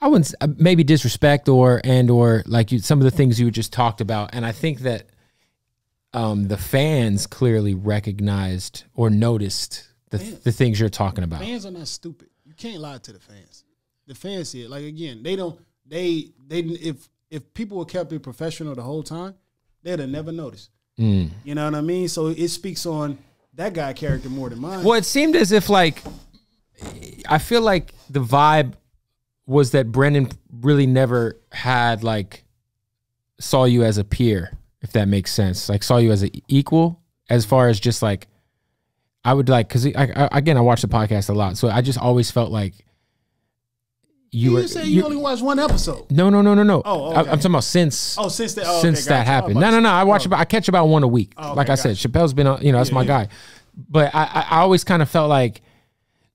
I wouldn't uh, maybe disrespect or and or like you, some of the things you just talked about, and I think that um, the fans clearly recognized or noticed the, fans, the things you're talking about. Fans are not stupid. You can't lie to the fans. The fans see it. Like again, they don't. They they if if people were kept it professional the whole time, they'd have never noticed. Mm. You know what I mean? So it speaks on that guy character more than mine. Well, it seemed as if like I feel like the vibe was that Brendan really never had like saw you as a peer, if that makes sense. Like saw you as an equal as far as just like I would like because again I watch the podcast a lot, so I just always felt like you, you were. You, you only watched one episode. No, no, no, no, no. Oh, oh okay. I, am talking about since. Oh, since oh, that. Oh, since okay, that happened. No, no, no. I watch oh. about. I catch about one a week. Oh, okay, like I said, Chappelle's been. on. You know, that's yeah, my yeah. guy. But I, I always kind of felt like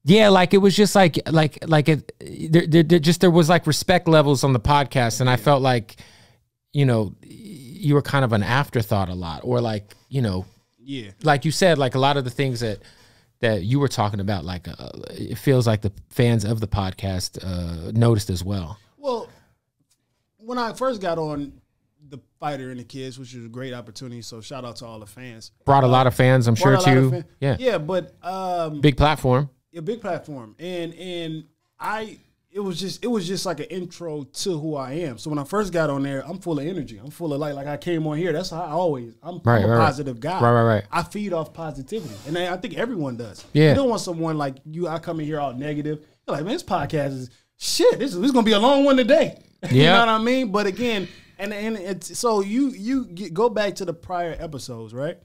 yeah, like it was just like like like it there, there, just there was like respect levels on the podcast, and I felt like you know you were kind of an afterthought a lot, or like you know yeah, like you said, like a lot of the things that that you were talking about, like uh, it feels like the fans of the podcast uh, noticed as well. Well, when I first got on the fighter and the kids, which was a great opportunity. So shout out to all the fans. Brought a uh, lot of fans, I'm sure too. Yeah, yeah, but um, big platform a big platform, and and I it was just it was just like an intro to who I am. So when I first got on there, I'm full of energy. I'm full of light. Like I came on here. That's how I always. I'm, right, I'm a right, positive right. guy. Right, right, right. I feed off positivity, and I, I, think everyone does. Yeah. You don't want someone like you. I come in here all negative. You're like, man, this podcast is shit. This, this is gonna be a long one today. Yeah. you know what I mean? But again, and and it's so you you get, go back to the prior episodes, right?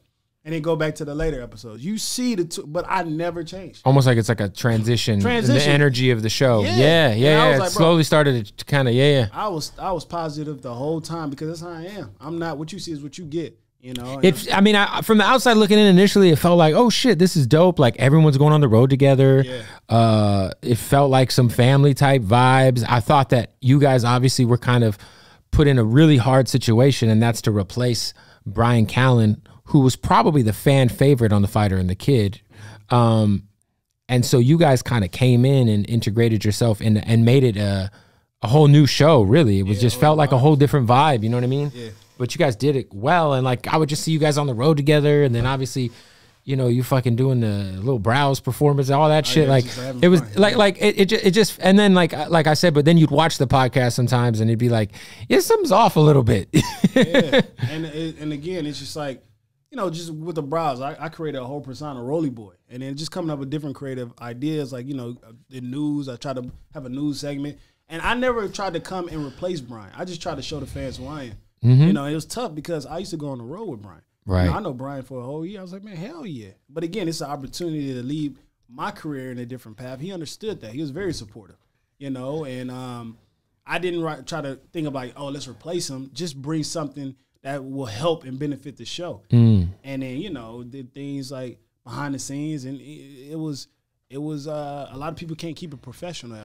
and then go back to the later episodes. You see the two, but I never changed. Almost like it's like a transition, transition. the energy of the show. Yeah, yeah, yeah. yeah. It slowly started to kind of yeah, yeah. I was I was positive the whole time because that's how I am. I'm not what you see is what you get. You know, if I mean, I, from the outside looking in, initially it felt like, oh shit, this is dope. Like everyone's going on the road together. Yeah. Uh, it felt like some family type vibes. I thought that you guys obviously were kind of put in a really hard situation, and that's to replace Brian Callen, who was probably the fan favorite on The Fighter and the Kid. Um, and so you guys kind of came in and integrated yourself and and made it a a whole new show. Really, it was yeah, just felt like a whole different vibe. You know what I mean? Yeah. But you guys did it well, and like I would just see you guys on the road together, and then obviously, you know, you fucking doing the little browse performance, all that oh, shit. Yeah, like it was fun. like like it, it just, it just and then like uh, like I said, but then you'd watch the podcast sometimes, and it'd be like, yeah, something's off a little bit. yeah, and and again, it's just like you know, just with the brows, I, I created a whole persona, Roly Boy, and then just coming up with different creative ideas, like you know, the news. I try to have a news segment, and I never tried to come and replace Brian. I just tried to show the fans who I am. Mm -hmm. You know, it was tough because I used to go on the road with Brian. Right. You know, I know Brian for a whole year. I was like, man, hell yeah. But again, it's an opportunity to lead my career in a different path. He understood that. He was very supportive. You know, and um, I didn't try to think of like, oh, let's replace him. Just bring something that will help and benefit the show. Mm. And then you know the things like behind the scenes, and it, it was it was uh, a lot of people can't keep it professional